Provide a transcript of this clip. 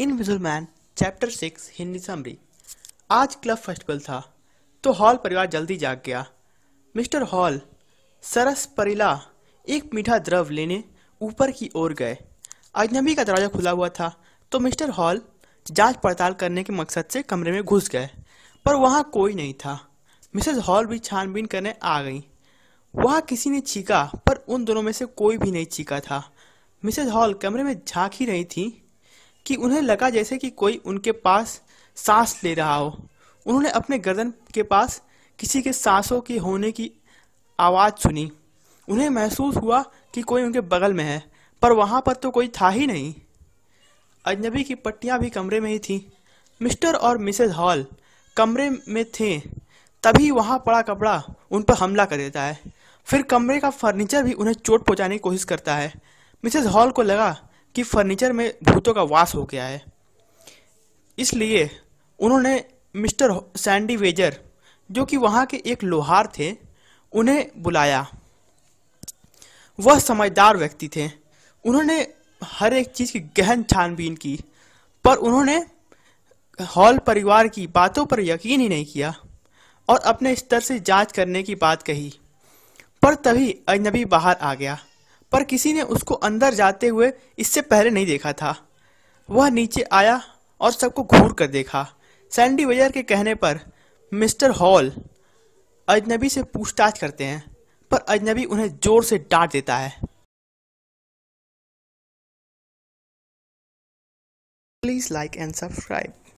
इन invisible man chapter six Hindi summary आज club festival था तो हॉल परिवार जल्दी जाग गया मिस्टर हॉल सरस परिला एक मीठा द्रव लेने ऊपर की ओर गए अजनबी का दरवाज़ा खुला हुआ था तो मिस्टर हॉल जांच पड़ताल करने के मकसद से कमरे में घुस गए पर वहाँ कोई नहीं था मिसेज हॉल भी छानबीन करने आ गई वहाँ किसी ने चीखा पर उन दोनों में से कोई भी नहीं चीखा था मिसेज हॉल कमरे में झाँक ही रही थी कि उन्हें लगा जैसे कि कोई उनके पास सांस ले रहा हो उन्होंने अपने गर्दन के पास किसी के सांसों के होने की आवाज़ सुनी उन्हें महसूस हुआ कि कोई उनके बगल में है पर वहाँ पर तो कोई था ही नहीं अजनबी की पट्टियाँ भी कमरे में ही थीं मिस्टर और मिसेज हॉल कमरे में थे तभी वहाँ पड़ा कपड़ा उन पर हमला कर देता है फिर कमरे का फर्नीचर भी उन्हें चोट पहुँचाने की कोशिश करता है मिसेज हॉल को लगा कि फर्नीचर में भूतों का वास हो गया है इसलिए उन्होंने मिस्टर सैंडी वेजर जो कि वहाँ के एक लोहार थे उन्हें बुलाया वह समझदार व्यक्ति थे उन्होंने हर एक चीज़ की गहन छानबीन की पर उन्होंने हॉल परिवार की बातों पर यकीन ही नहीं किया और अपने स्तर से जांच करने की बात कही पर तभी अजनबी बाहर आ गया पर किसी ने उसको अंदर जाते हुए इससे पहले नहीं देखा था वह नीचे आया और सबको घूर कर देखा सैंडी वेजर के कहने पर मिस्टर हॉल अजनबी से पूछताछ करते हैं पर अजनबी उन्हें जोर से डांट देता है प्लीज़ लाइक एंड सब्सक्राइब